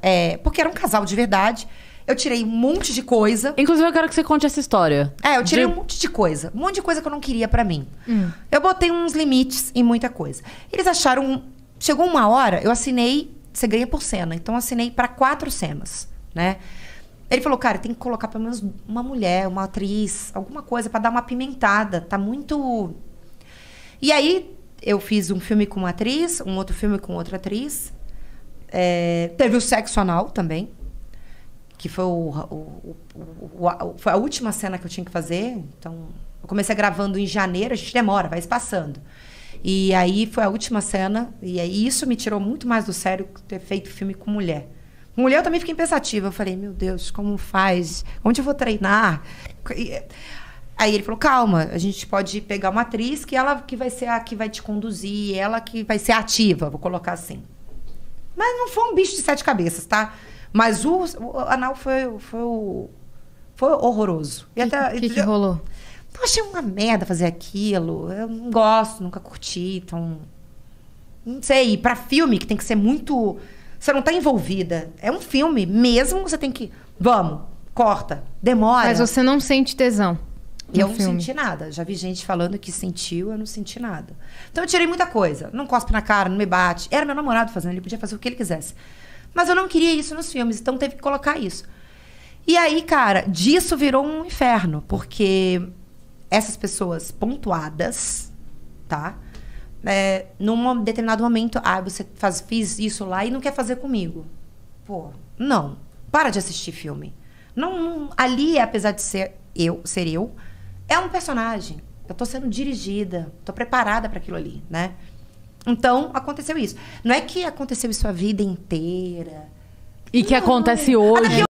É, porque era um casal de verdade. Eu tirei um monte de coisa. Inclusive, eu quero que você conte essa história. É, eu tirei de... um monte de coisa. Um monte de coisa que eu não queria para mim. Hum. Eu botei uns limites em muita coisa. Eles acharam. Chegou uma hora, eu assinei. Você ganha por cena. Então, eu assinei para quatro cenas, né? Ele falou, cara, tem que colocar pelo menos uma mulher, uma atriz, alguma coisa para dar uma pimentada. Tá muito. E aí, eu fiz um filme com uma atriz, um outro filme com outra atriz. É, teve o sexo anal também, que foi, o, o, o, a, foi a última cena que eu tinha que fazer. Então, eu comecei gravando em janeiro, a gente demora, vai passando E aí foi a última cena, e aí isso me tirou muito mais do sério que ter feito filme com mulher. Mulher eu também fiquei pensativa. Eu falei, meu Deus, como faz? Onde eu vou treinar? aí ele falou, calma, a gente pode pegar uma atriz que ela que vai ser a que vai te conduzir, ela que vai ser ativa, vou colocar assim. Mas não foi um bicho de sete cabeças, tá? Mas o, o anal foi, foi, o, foi horroroso. E até, que, que, que rolou? Eu achei é uma merda fazer aquilo. Eu não gosto, nunca curti, então. Não sei, e pra filme, que tem que ser muito. Você não tá envolvida. É um filme mesmo, você tem que. Vamos, corta, demora. Mas você não sente tesão. E no eu filme. não senti nada. Já vi gente falando que sentiu, eu não senti nada. Então eu tirei muita coisa. Não cospe na cara, não me bate. Era meu namorado fazendo, ele podia fazer o que ele quisesse. Mas eu não queria isso nos filmes, então teve que colocar isso. E aí, cara, disso virou um inferno, porque essas pessoas pontuadas, tá? É, num determinado momento, ah, você faz, fiz isso lá e não quer fazer comigo. Pô, não. Para de assistir filme. Não, não ali, apesar de ser eu, ser eu, é um personagem. Eu estou sendo dirigida, estou preparada para aquilo ali, né? Então, aconteceu isso. Não é que aconteceu isso a vida inteira. E que não, acontece é. hoje.